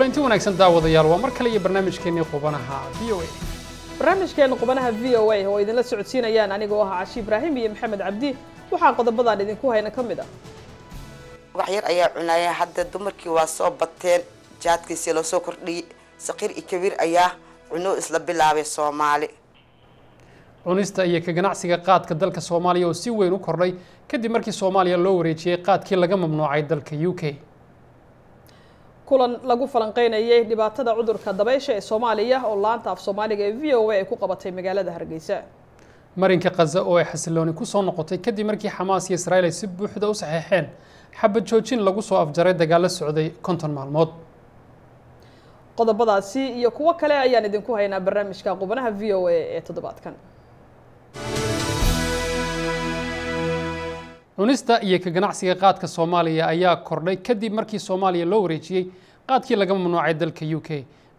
kulanti wanaagsan daawadayaal waa mar kale iyo barnaamijkeenii qubanaha v o a barnaamijkeena qubanaha v o a oo idinla socodsiinayaan anigoo ah cashi ibraahim iyo maxamed cabdi waxaa qodobadaan idinku hayna ka mid ah wax yar ayaa cunaya hadda dumarkii waa soo bateen jaadkiisii loo soo kordhiyey sakiir iyo kabiir ayaa cuno isla bilaabay soomaali cunista iyo ka ganacsiga qaadka dalka soomaaliya oo si weyn u kordhay kadib markii soomaaliya loo wareejiyey qaadkii laga mamnuucay dalka u k kulan lagu falanqeynayay dhibaatada cudurka dabaysha ee soomaaliya oo laanta af soomaaliga ee v o a ay ku qabatay magaalada hargeysa marinka khaza oo ay xasilooni kusoo noqotay kadib markii xamaas iyo israa'iil ay si buuxda u saxeexeen xabad joojin lagu soo afjaray dagaalo socday konton maalmood qodobadaasi iyo kuwo kale ayaan idinku haynaa barnaamijka qubanaha v o a ee toddobaadkan cunista iyo ka ganacsiga qaadka soomaaliya ayaa kordhay kadib markii soomaaliya loo wareejiyey qaadkii laga mamnuucay dalka u k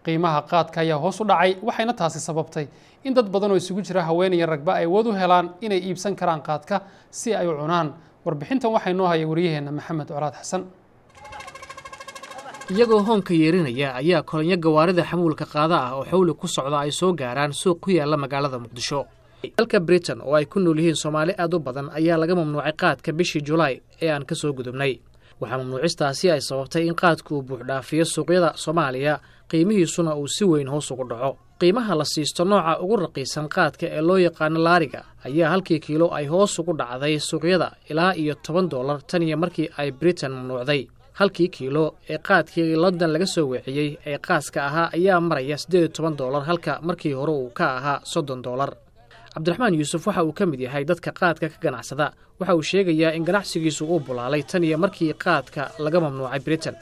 qiimaha qaadka ayaa hoos u dhacay waxayna taasi sababtay in dad badan oo isugu jira haweenaya ragba ay awood u helaan inay iibsan karaan qaadka si ay u cunaan warbixintan waxay noo haya wariyaheenna maxamed colaad xasan iyagoo hoonka yeerinaya ayaa kolonyo gawaarida xamuulka qaada ah oo xawli ku socda ay soo gaaraan suuq ku yaalla magaalada muqdisho dalka britain oo ay ku nool yihiin soomaali aad u badan ayaa laga mamnuucay qaadka bishii julaay ee aan ka soo gudubnay waxaa mamnuucistaasi ay sababtay in qaadku uu buuxdhaafiyo suuqyada soomaaliya qiimihiisuna uu si weyn hoos ugu dhaco qiimaha la siisto nooca ugu raqiisan qaadka ee loo yaqaano laariga ayaa halkii kiilo ay hoos ugu dhacday suuqyada ilaa iyo toban doolar tan iyo markii ay britain mamnuucday halkii kiilo ee qaadkii london laga soo weeciyey ee qaaska ahaa ayaa maraya siddeed iyo toban doolar halka markii hore uu ka ahaa soddon dollar cabdiraxmaan yuusuf waxa uu ka mid yahay dadka qaadka ka ganacsada waxa uu sheegayaa in ganacsigiisu uu bulaalay tan iyo markii qaadka laga mamnuucay britain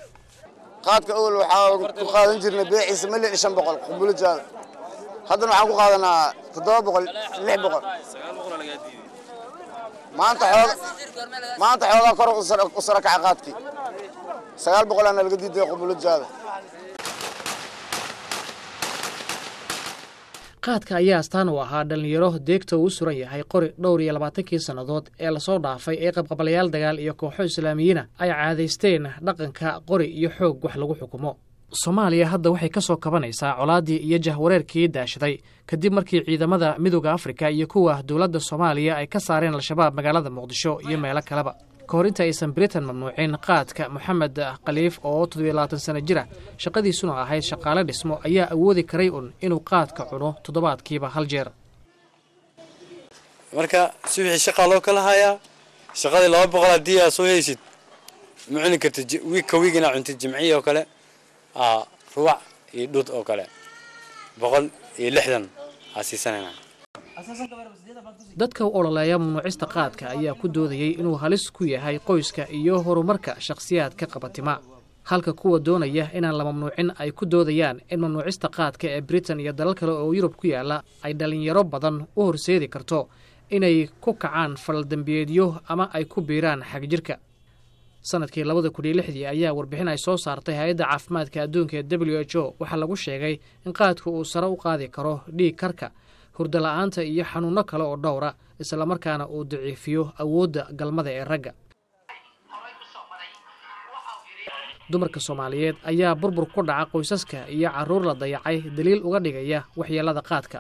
qaadka ogol waxaan ku qaadan jirnay beeciisa milyan iyo shan boqol qumbulajaada haddana waxaan ku qaadanaa toddoba boqol lix boqol maanta xoogaa kor u sarakaca qaadkii sagaal boqolaana laga diidaya qumbulajaada qaadka ayaa astaan u ahaa dhallinyaro deegta uu suran yahay qori dhowr iyo labaatankii sannadood ee lasoo dhaafay ee qabqabalayaal dagaal iyo kooxo islaamiyiina ay caadaysteen dhaqanka qori iyo xoog wax lagu xukumo soomaaliya hadda waxay ka soo kabanaysaa colaaddii iyo jahwareerkii daashaday kadib markii ciidamada midooda afrika iyo kuwa dowladda soomaaliya ay ka saareen al-shabaab magaalada muqdisho iyo meelo kaleba kahor inta aysan britain mamnuucin qaadka moxamed khaliif oo toddobiyo labaatan sana jira shaqadiisuna ahayd shaqaale dhismo ayaa awoodi karay un inuu qaadka cuno toddobaadkiiba hal jeer marka subaxii shaqaa loo kala hayaa shaqadii laba boqol haddii aa soo heysid ma cuni karta wiigka wiig inaa cuntid jimcihi oo kale ruwac iyo dhuud oo kale boqol iyo lixdan aa siisanayna dadka u ololeeya mamnuucista qaadka ayaa ku doodayay inuu halis ku yahay qoyska iyo horumarka shakhsiyaadka qabatima halka kuwa doonaya inaan la mamnuucin ay ku doodayaan in mamnuucista qaadka ee britain iyo dalal kale oo yurub ku yaala ay dhalinyaro badan u horseedi karto inay ku kacaan faldembiyeedyo ama ay ku biiraan xagjirka sanadkii labada kun iyo lixdii ayaa warbixin ay soo saartay hay-adda caafimaadka adduunka ee w h o waxaa lagu sheegay in qaadku uu sare u qaadi karo dhiig karka hurdala-aanta iyo xanuuno kale oo dhowra islamarkaana uu daciifiyo awoodda galmada ee ragga dumarka soomaaliyeed ayaa burbur ku dhaca qoysaska iyo caruur la dayacay daliil uga dhigaya waxyeelada qaadka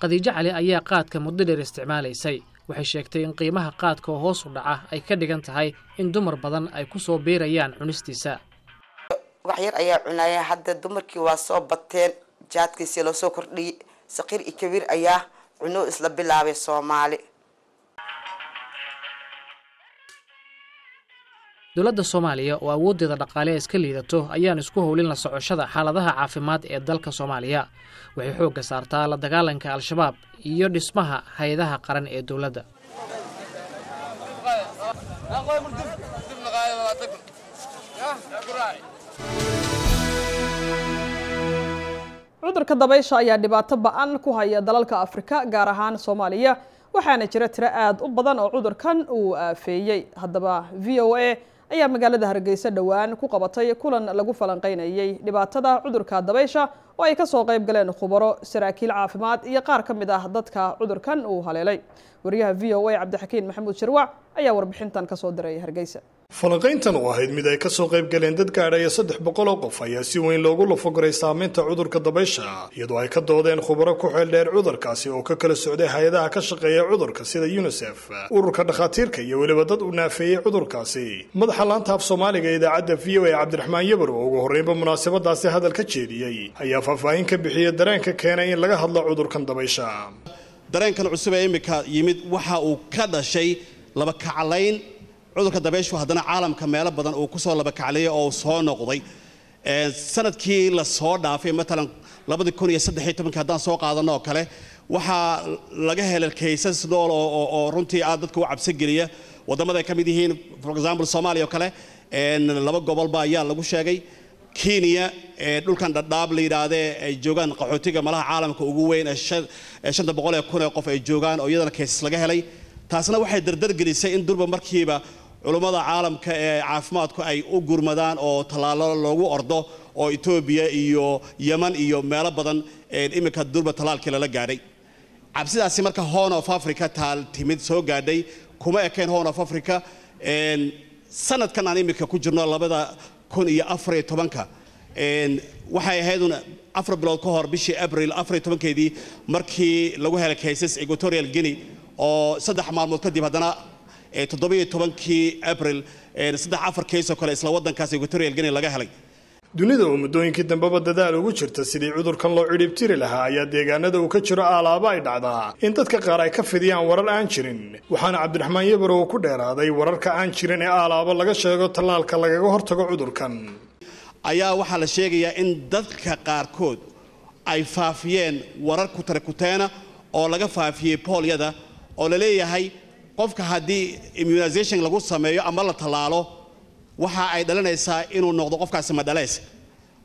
khadiijo cali ayaa qaadka muddo dheer isticmaalaysay waxay sheegtay in qiimaha qaadka oo hoos u dhaca ay ka dhigan tahay in dumar badan ay ku soo biirayaan cunistiisa wax yar ayaa cunaya hadda dumarkii waa soo bateen jaadkiisii loo soo kordhiyey saqiir ikabir ayaa cuno isla bilaabay soomaali dowladda soomaaliya oo awooddeeda dhaqaale iska liidato ayaan isku howlin la socoshada xaaladaha caafimaad ee dalka soomaaliya waxay xoogga saartaa la dagaalanka al-shabaab iyo dhismaha hay-adaha qaran ee dowladda cudurka dabaysha ayaa dhibaato ba-an ku haya dalalka afrika gaar ahaan soomaaliya waxaana jira tiro aada u badan oo cudurkan uu aafeeyey haddaba v o a ayaa magaalada hargeysa dhowaan ku qabatay kulan lagu falanqaynayay dhibaatada cudurka dabaysha oo ay ka soo qayb galeen khubaro saraakiil caafimaad iyo qaar ka mid ah dadka cudurkan uu haleelay wariyaha v o a cabdixakiin maxamuud shirwac ayaa warbixintan ka soo diray hargeysa falanqayntan oo ahayd mid ay ka soo qayb galeen dad gaadhaya saddex boqol oo qof ayaa si weyn loogu lafogoray saameynta cudurka dabaysha iyadoo ay ka doodeen khubaro ku xeeldheer cudurkaasi oo ka kala socday hay-adaha ka shaqeeya cudurka sida yunisef ururka dhakhaatiirka iyo weliba dad u naafeeyey cudurkaasi madaxa laanta af soomaaliga idaacadda v o a cabdiraxmaan yabar oo ugu horreynba munaasabadaasi hadal ka jeediyey ayaa faahfaahin ka bixiyey dareenka keenay in laga hadlo cudurkan dabaysha dareenkan cusub ee imika yimid waxa uu ka dhashay labakacalayn cudurka dabayshu haddana caalamka meelo badan uu kusoo labakacliyay oo soo noqday sanadkii lasoo dhaafay matalan labadii kun iyo saddexi tobankii haddaan soo qaadano kale waxaa laga helay kaysas nool oo runtii aad dadka u cabsigeliya waddamada ay ka mid yihiin for example soomaaliya oo kale laba gobolba ayaa lagu sheegay kenya dhulkan dhadhaab la yidhaahdee ay joogaan qaxootiga malaha caalamka ugu weyn ee shanta boqol ee kun ee qof ay joogaan oo iyadana kaysas laga helay taasna waxay dardargelisay in durba markiiba culummada caalamka ee caafimaadku ay u gurmadaan oo tallaalo loogu ordo oo etoobiya iyo yeman iyo meelo badan iminka durba tallaalkii lala gaadhay cabsidaasi marka horn of africa taal timid soo gaadhay kuma ekeen horn of africa sanadkan aan iminka ku jirno labada kun iyo afariyo tobanka waxay ahaydun afar bilood ka hor bishii abril afariyo tobankeedii markii lagu helay kaysas equatorial guinea oo saddex maalmood kadib haddana toddobiyo tobankii abril saddex afar kaysoo kale isla wadankaas equatorial gine laga helay dunida oo muddooyinkii dambeba dadaal ugu jirta sidii cudurkan loo cidhiibtiri lahaa ayaa deegaanada uu ka jiro aalaaba ay dhacdaa in dadka qaar ay ka fidiyaan warar aan jirin waxaana cabdiraxmaan yabar oo ku dheeraaday wararka aan jirin ee aalaabo laga sheego tallaalka lagaga hortago cudurkan ayaa waxaa la sheegayaa in dadka qaarkood ay faafiyeen warar kutarekuteena oo laga faafiyey boolyada oo la leeyahay qofka haddii immunisation lagu sameeyo ama la tallaalo waxa ay dhalanaysaa inuu noqdo qofkaasi madhaleys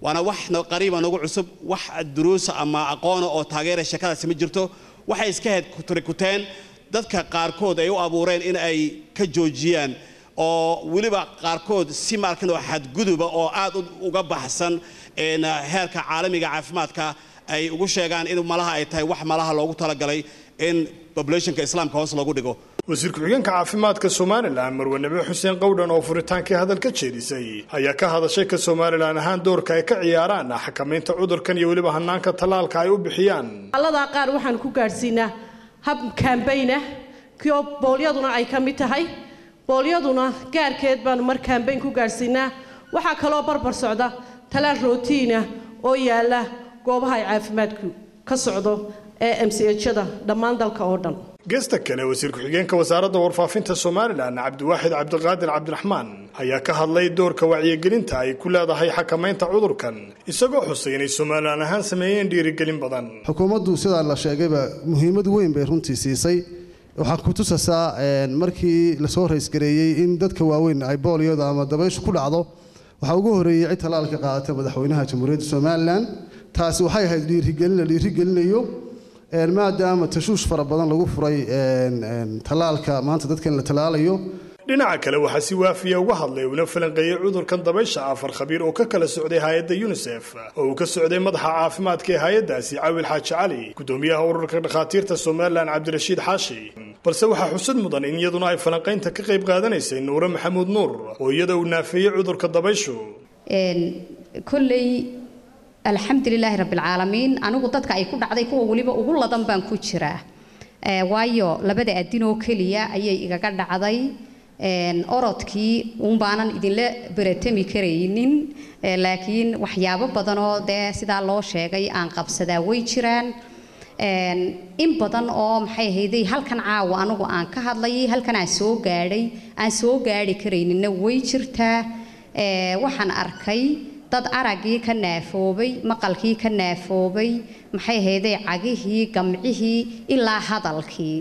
waana wax qariiba ah, nagu cusub wax duruusa ama aqoona ah oo taageera sheekadaasi ma jirto waxay iska ahayd turikuteen dadka qaarkood ay u abuureen in ay ka joojiyaan oo weliba qaarkood si maarkan oo xadguduba ah oo aad uga baxsan heerka caalamiga caafimaadka ay ugu sheegaan in malaha ay tahay wax malaha loogu talagalay in populationka islaamka hoos lagu dhigo wasiirka xigeenka caafimaadka somalilan marwe xuseen qowdhan oo furitaankii hadal ka jeedisay ayaa ka hadashay ka somalilan ahaan doorka ay ka ciyaaraan xakamaynta cudurkan iyo weliba hanaanka tallaalka ay u bixiyaan aladaa qaar waxaan ku gaadhsiinaa hab kaambaynah kio boolyaduna ay ka mid tahay boolyaduna gaarkeed baanu mar kaambayn ku gaadhsiinaa waxaa kaloo barbar socda talaal rootiina ah oo yaalla goobaha ay caafimaadku ka socdo ee m c mchada dhammaan dalka oo dhan geesta kale wasiir ku-xigeenka wasaaradda warfaafinta somalilan cabdiwaaxid cabdiqaadir cabdiraxmaan ayaa ka hadlay doorka wacyigelinta ay ku leedahay xakamaynta cudurkan isagoo xusay inay somalilan ahaan sameeyeen dhiirigelin badan xukuumaddu sidaa la sheegayba muhiimad weyn bay runtii siisay waxaan ku tusasaa markii lasoo raysgareeyey in dadka waaweyn ay booliyada ama dabayshu ku dhacdo waxaa ugu horreeyey cid talaalka qaadata madaxweynaha jamhuuriyadda somalilan taasi waxay ahayd dhiirigelin la dhiirigelinayo maadaama tashuush fara badan lagu furay talaalka maanta dadka in la tallaalayo dhinaca kale waxaa si waafiya uga hadlay una falanqeeyey cudurkan dabaysha afar khabiir oo ka kala socday hay-adda yunisef oo uu ka socday madaxa caafimaadka ee hay-addaasi cawil xaaji cali guddoomiyaha ururka dhakhaatiirta somalilan cabdirashiid xaashi balse waxaa xusid mudan in iyaduna ay falanqaynta ka qayb qaadanaysay nuure maxamuud nuur oo iyada uu naafeeyey cudurka dabayshu kolley alxamdulilaahi rabbilcaalamiin anigu dadka ay ku dhacday kuwa weliba ugu ladan baan ku jiraa eh, waayo labada adinoo keliya ayay igaga dhacday orodkii unbaanan idinla beratami karaynin eh, laakiin waxyaabo badanoo dee sidaa loo sheegay aan qabsadaa way jiraan in badan oo maxay ahayday halkan caawa anigu aan ka hadlay halkan aan soo gaadhay aan soo gaadhi karayninna way jirtaa eh, waxaan arkay dad araggii ka naafoobay maqalkii ka naafoobay maxay hayday cagihii gamcihii ilaa hadalkii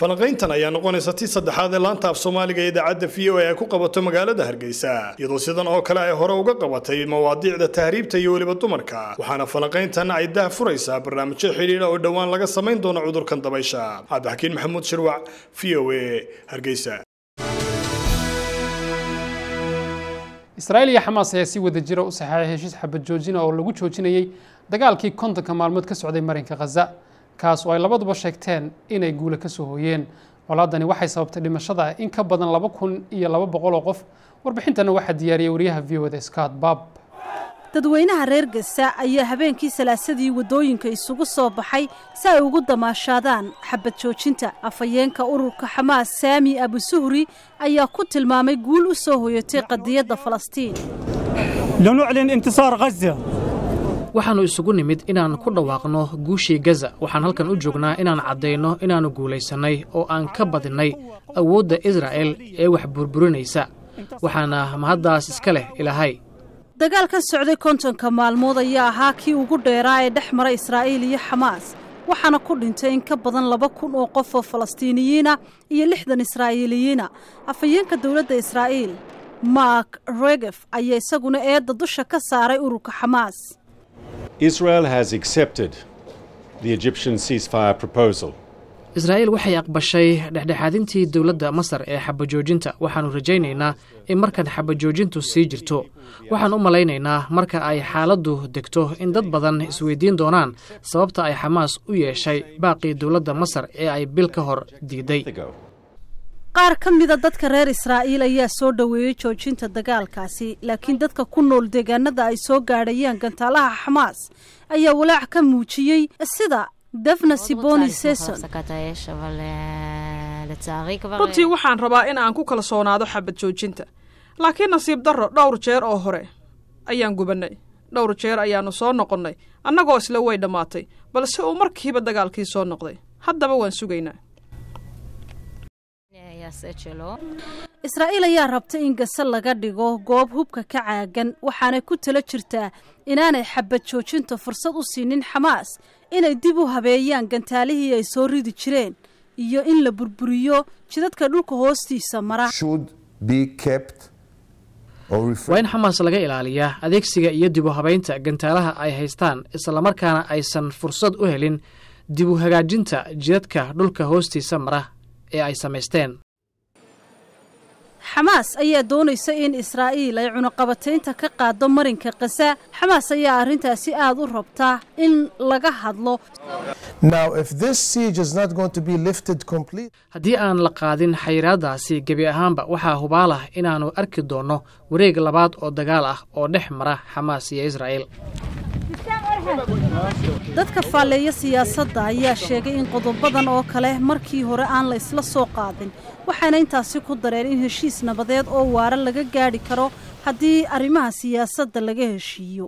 falanqayntan ayaa noqonaysa ti saddexaad ee laanta af soomaaliga ee idaacadda v o a ay ku qabato magaalada hargeysa iyadoo sidan oo kale ay hore uga qabatay mawaadiicda tahriibta iyo weliba dumarka waxaana falanqayntan ay daah furaysaa barnaamijyo xidhiidha oo dhowaan laga samayn doono cudurkan dabaysha cabdixakiin maxamuud shirwac v o a hargeysa israa'iil iyo xamaas ayaa si wada jira u saxeexay heshiis xabad joojina oo lagu joojinayey dagaalkii kontanka maalmood ka socday marinka khaza kaas oo ay labaduba sheegteen inay guula ka soo hooyeen colaadani waxay sababtay dhimashada in ka badan laba kun iyo laba boqol oo qof warbixintana waxaa diyaariyay wariyaha v o da scott bab dadweynaha reer gasa ayaa habeenkii salaasadii waddooyinka isugu soo baxay si ay ugu damaashaadaan xabad joojinta afhayeenka ururka xamaas saami abusuhri ayaa ku tilmaamay guul u soo hoyatay qadiyadda falastiin lanuclin intisaar haza waxaannu isugu nimid inaan ku dhawaaqno guushii gaza waxaan halkan u joognaa inaan caddayno inaannu guulaysannay oo aan ka badinnay awoodda israa'el ee wax burburinaysa waxaana mahaddaas iska leh ilaahay dagaal ka socday kontonka maalmood ayaa ahaa kii ugu dheeraa ee dhex mara israa'iil iyo xamaas waxaana ku dhintay in ka badan laba kun oo qof oo falastiiniyiina iyo lixdan israa'iiliyiina afhayeenka dowladda israa'iil mark regef ayaa isaguna eedda dusha ka saaray ururka xamaas israa'iil waxay aqbashay dhexdhexaadintii dowladda masar ee xabajoojinta waxaannu rajaynaynaa in markan xabajoojintu sii jirto waxaan u malaynaynaa marka ay xaaladdu degto in dad badan isweydiin doonaan sababta ay xamaas u yeeshay baaqii dowladda masar ee ay bil ka hor diiday qaar ka mida dadka reer israa'iil ayaa soo dhoweeyey joojinta dagaalkaasi laakiin dadka ku nool deegaanada ay soo gaadhayeen gantaalaha xamaas ayaa walaac ka muujiyey sida dafna siboni seson waxaan rabaa in aan ku soonaado xabad joojinta laakiin nasiib darro dhowr jeer oo hore ayaan gubannay dhowr jeer ayaannu soo noqonnay annagoo isla way dhammaatay balse uu markiiba dagaalkii soo noqday haddaba waan sugaynaa israa'iil ayaa rabtay in gase laga dhigo goob hubka ka caagan waxaanay ku tala jirtaa inaanay xabad joojinta fursad u siinin xamaas inay dib u habeeyaan gantaalihii ay soo ridi jireen iyo in la burburiyo jidadka dhulka hoostiisa mara waa in xamaas laga ilaaliyaa adeegsiga iyo dibu habaynta gantaalaha ay haystaan islamarkaana aysan fursad u helin dib u hagaajinta jidadka dhulka hoostiisa mara ee ay samaysteen xamaas ayaa doonaysa in israa'iil ay cunuqabataynta ka qaado marinka kasa xamaas ayaa arrintaasi aad u rabtaa in laga hadlo haddii aan la qaadin xayiraadaasi gebi ahaanba waxaa hubaal ah inaannu arki doonno wareeg labaad oo dagaal ah oo dhex mara xamaas iyo israa'iil dadka faalleeya siyaasadda ayaa sheegay in qodobadan oo kale markii hore aan la isla soo qaadin waxaana intaasi ku dareen in heshiis nabadeed oo waara laga gaadhi karo haddii arrimaha siyaasadda laga heshiiyo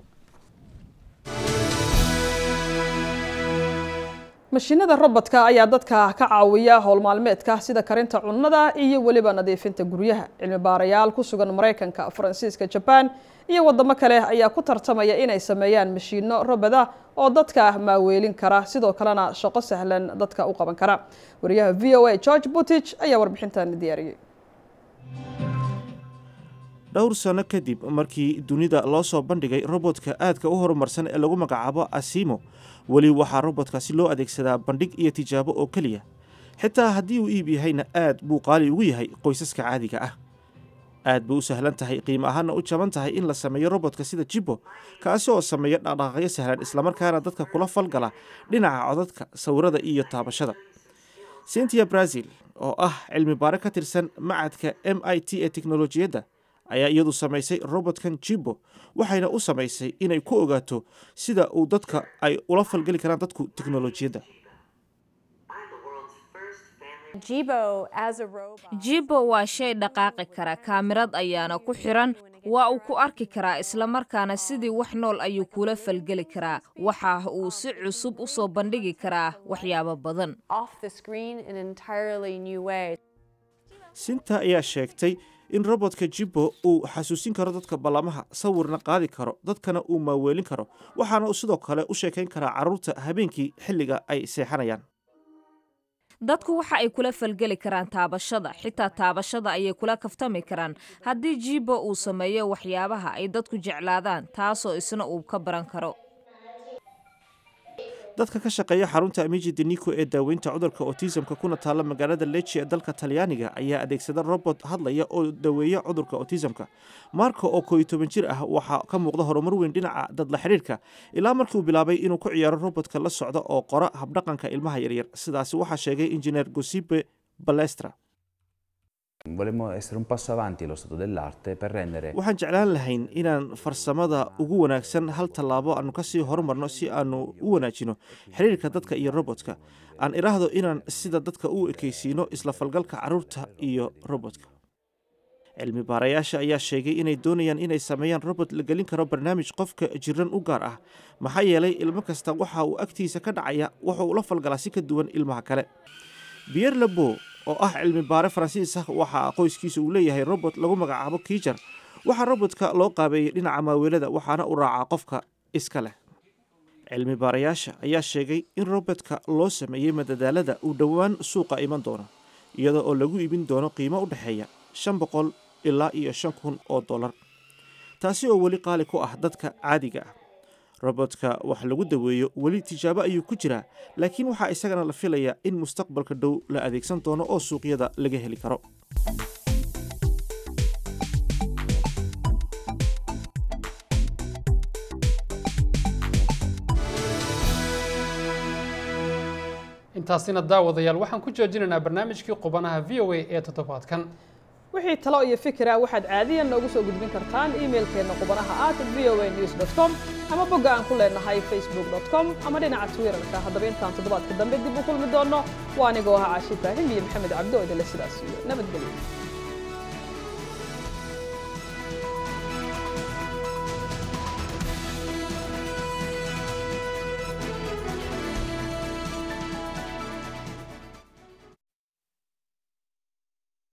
mashiinada robodka ayaa dadka ka caawiya howlmaalmeedka sida karinta cunnada iyo weliba nadiifinta guryaha cilmi baarayaal ku sugan maraykanka faransiiska jabaan iyo wadamo kale ayaa ku tartamaya inay sameeyaan mashiino robada oo dadka maaweelin kara sidoo kalena shaqo sahlan dadka u qaban kara wariyaha v o a george butich ayaa warbixintan diyaariyey dhowr sano kadib markii dunida loo soo bandhigay robodka aadka u horumarsan ee lagu magacaabo asimo weli waxaa robodkaasi loo adeegsadaa bandhig iyo tijaabo oo keliya xitaa haddii uu iib yahayna aad buu qaali ugu yahay qoysaska caadiga ah aad bay u sahlan tahay qiimo ahaanna u jaban tahay in la sameeyo robotka sida jibo kaasi oo sameeya dhaqdhaqaaqyo sahlan islamarkaana dadka kula falgala dhinaca codadka sawirada iyo taabashada cintia brazil oo ah cilmi baare ka tirsan macadka m i t ee teknolojiyadda ayaa iyadu samaysay robotkan jibo waxayna u samaysay inay ku ogaato sida uu dadka ay ula falgeli karaan dadku teknolojiyadda jibo waa shay dhaqaaqi kara kaamirad ayaana ku xiran waa uu ku arki karaa islamarkaana sidii wax nool ayuu kula falgeli karaa waxa uu si cusub u soo bandhigi karaa waxyaabo badan sinta ayaa sheegtay in robotka jibo uu xasuusin karo dadka ballamaha sawirna qaadi karo dadkana uu maaweelin karo waxaana uu sidoo kale u sheekayn karaa carruurta habeenkii xilliga ay seexanayaan dadku waxa ay kula falgeli karaan taabashada xitaa taabashada ayay kula kaftami karaan haddii jiiba uu sameeyo waxyaabaha ay dadku jeclaadaan taasoo isna uu ka baran karo dadka ka shaqeeya xarunta miji denico ee daaweynta cudurka autismka kuna taalla magaalada leji ee dalka talyaaniga ayaa adeegsada robot hadlaya oo daweeya cudurka autismka marka oo kooiyo toban jir ah waxaa ka muuqda horumar weyn dhinaca dadla xidhiirka ilaa markii uu bilaabay inuu ku ciyaaro robotka la socda oo qora habdhaqanka ilmaha yaryar sidaasi waxaa sheegay injineer gosibe balestra Volemmo essere un passo avanti lo stato dell'arte per rendere. Waxaan jeclaan lahayn inaan farsamada ugu wanaagsan hal tallaabo aannu kasii horumarno si aannu u wanaajino xiriirka dadka iyo robotka. Aan idhaahdo inaan sida dadka u ekaysiino isla falgalka caruurta iyo robotka. Cilmi baarayaasha ayaa sheegay inay doonayaan inay sameeyaan robot la gelin karo barnaamij qofka jiran u gaar ah maxaa yeelay ilmo kasta waxa uu agtiisa ka dhacaya waxa uu la falgalaa si ka duwan ilmaha kale. Pierre Lebo oo ah cilmi baare faransiis ah waxaa qoyskiisa uu leeyahay robot lagu magacaabo kiijar waxaa robotka loo qaabeeyey dhinaca maaweelada waxaana u raacaa qofka iska leh cilmi baarayaasha ayaa sheegay in robotka loo sameeyey madadaalada uu dhowaan suuqa iman doono iyadoo oo lagu ibin doono qiimo u dhexeeya shan boqol ilaa iyo shan kun oo dollar taasi oo weli qaali ku ah dadka caadiga ah robotka wax lagu daweeyo weli tijaabo ayuu ku jiraa laakiin waxaa isagana la filayaa in mustaqbalka dhow la adeegsan doono oo suuqyada laga heli karo intaasina daawadayaal waxaan ku joojinaynaa barnaamijkii qubanaha v o a ee toddobaadkan wixii talo iyo fikira waxaad caadiyan noogu soo gudbin kartaan iimailkeenna qubanaha at v o a news dot com ama bogga aan ku leenahay facebook dot com ama dhinaca twitterka haddaba intaan toddobaadka dambe dib u kulmi doonno waa anigoo aha caashi ibraahim iyo maxamed cabdi oo idinle sidaas iyo nabadgelyo